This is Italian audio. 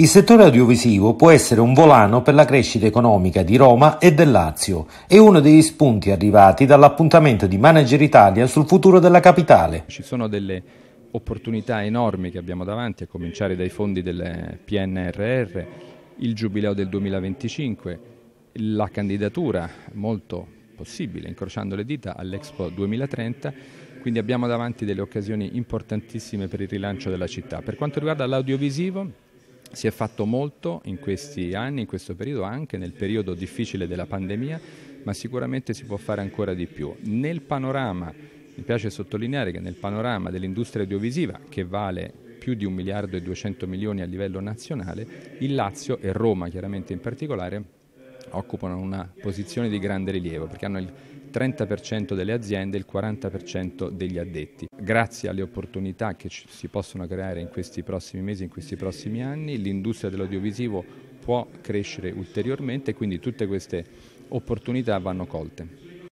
Il settore audiovisivo può essere un volano per la crescita economica di Roma e del Lazio e uno degli spunti arrivati dall'appuntamento di Manager Italia sul futuro della capitale. Ci sono delle opportunità enormi che abbiamo davanti, a cominciare dai fondi del PNRR, il giubileo del 2025, la candidatura molto possibile, incrociando le dita, all'Expo 2030 quindi abbiamo davanti delle occasioni importantissime per il rilancio della città. Per quanto riguarda l'audiovisivo, si è fatto molto in questi anni, in questo periodo, anche nel periodo difficile della pandemia, ma sicuramente si può fare ancora di più. Nel panorama, mi piace sottolineare che nel panorama dell'industria audiovisiva, che vale più di 1 miliardo e 200 milioni a livello nazionale, il Lazio e Roma chiaramente in particolare occupano una posizione di grande rilievo perché hanno il 30% delle aziende e il 40% degli addetti. Grazie alle opportunità che si possono creare in questi prossimi mesi, in questi prossimi anni, l'industria dell'audiovisivo può crescere ulteriormente e quindi tutte queste opportunità vanno colte.